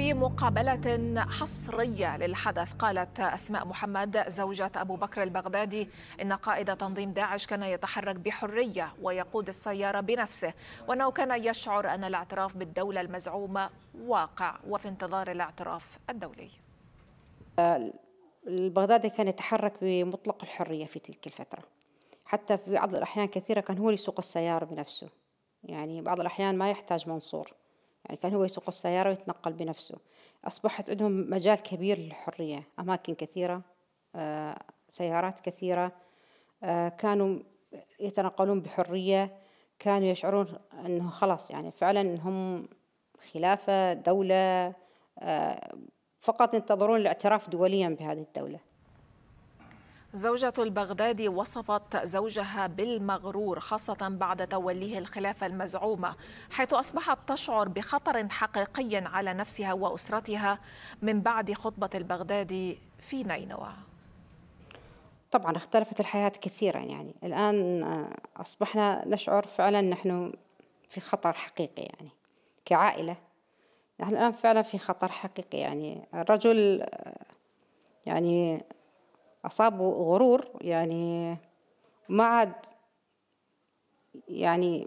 في مقابلة حصرية للحدث قالت أسماء محمد زوجة أبو بكر البغدادي إن قائد تنظيم داعش كان يتحرك بحرية ويقود السيارة بنفسه وأنه كان يشعر أن الاعتراف بالدولة المزعومة واقع وفي انتظار الاعتراف الدولي البغدادي كان يتحرك بمطلق الحرية في تلك الفترة حتى في بعض الأحيان كثيرة كان هو يسوق السيارة بنفسه يعني بعض الأحيان ما يحتاج منصور يعني كان هو يسوق السيارة ويتنقل بنفسه أصبحت عندهم مجال كبير للحرية أماكن كثيرة آه، سيارات كثيرة آه، كانوا يتنقلون بحرية كانوا يشعرون أنه خلاص يعني فعلا هم خلافة دولة آه، فقط ينتظرون الاعتراف دوليا بهذه الدولة زوجة البغدادي وصفت زوجها بالمغرور خاصة بعد توليه الخلافة المزعومة حيث أصبحت تشعر بخطر حقيقي على نفسها وأسرتها من بعد خطبة البغدادي في نينوى طبعا اختلفت الحياة كثيرا يعني الآن أصبحنا نشعر فعلا نحن في خطر حقيقي يعني كعائلة نحن الآن فعلا في خطر حقيقي يعني الرجل يعني أصابه غرور يعني ما عاد يعني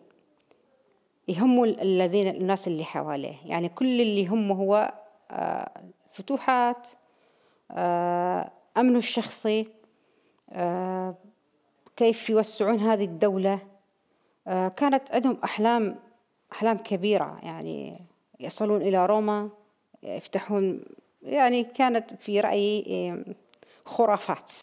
يهمه الذين الناس اللي حواليه يعني كل اللي يهمه هو آه، فتوحات آه، أمنه الشخصي آه، كيف يوسعون هذه الدولة كانت عندهم أحلام أحلام كبيرة يعني يصلون إلى روما يفتحون يعني كانت في رأيي خرافات